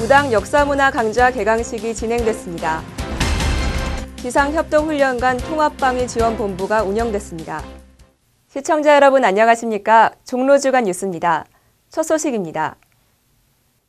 무당 역사문화 강좌 개강식이 진행됐습니다. 기상협동훈련관 통합방위 지원본부가 운영됐습니다. 시청자 여러분 안녕하십니까? 종로주간 뉴스입니다. 첫 소식입니다.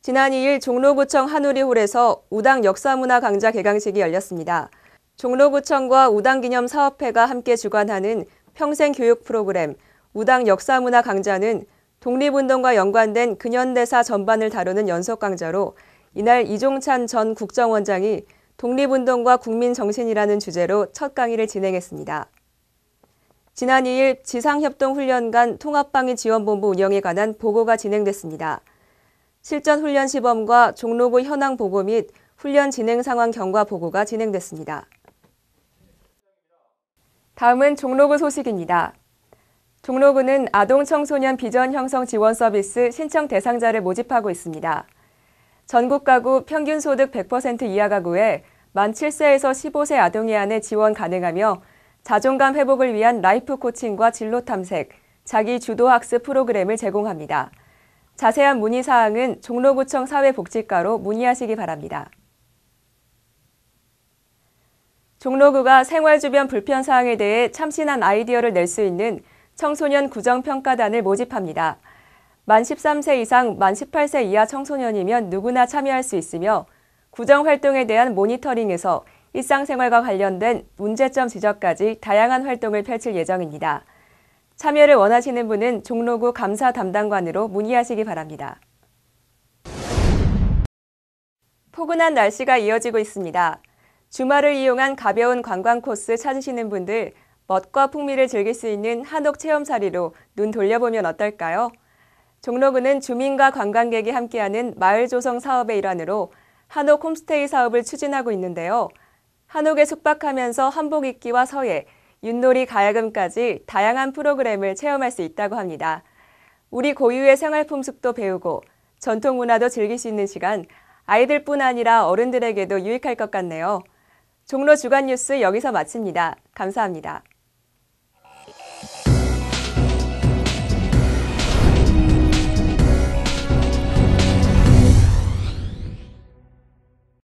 지난 2일 종로구청 한우리홀에서 우당 역사문화 강좌 개강식이 열렸습니다. 종로구청과 우당기념사업회가 함께 주관하는 평생교육 프로그램 우당 역사문화 강좌는 독립운동과 연관된 근현대사 전반을 다루는 연속 강좌로 이날 이종찬 전 국정원장이 독립운동과 국민정신이라는 주제로 첫 강의를 진행했습니다. 지난 2일 지상협동훈련간 통합방위 지원본부 운영에 관한 보고가 진행됐습니다. 실전 훈련 시범과 종로구 현황 보고 및 훈련 진행 상황 경과 보고가 진행됐습니다. 다음은 종로구 소식입니다. 종로구는 아동 청소년 비전 형성 지원 서비스 신청 대상자를 모집하고 있습니다. 전국 가구 평균 소득 100% 이하 가구에 만 7세에서 15세 아동 이안에 지원 가능하며 자존감 회복을 위한 라이프 코칭과 진로 탐색, 자기 주도 학습 프로그램을 제공합니다. 자세한 문의 사항은 종로구청 사회복지과로 문의하시기 바랍니다. 종로구가 생활 주변 불편 사항에 대해 참신한 아이디어를 낼 수 있는 청소년 구정평가단을 모집합니다. 만 13세 이상, 만 18세 이하 청소년이면 누구나 참여할 수 있으며 구정 활동에 대한 모니터링에서 일상생활과 관련된 문제점 지적까지 다양한 활동을 펼칠 예정입니다. 참여를 원하시는 분은 종로구 감사 담당관으로 문의하시기 바랍니다. 포근한 날씨가 이어지고 있습니다. 주말을 이용한 가벼운 관광 코스 찾으시는 분들, 멋과 풍미를 즐길 수 있는 한옥 체험사리로 눈 돌려보면 어떨까요? 종로구는 주민과 관광객이 함께하는 마을 조성 사업의 일환으로 한옥 홈스테이 사업을 추진하고 있는데요. 한옥에 숙박하면서 한복 입기와 서예, 윷놀이 가야금까지 다양한 프로그램을 체험할 수 있다고 합니다. 우리 고유의 생활 풍습도 배우고 전통 문화도 즐길 수 있는 시간, 아이들뿐 아니라 어른들에게도 유익할 것 같네요. 종로 주간 뉴스 여기서 마칩니다. 감사합니다.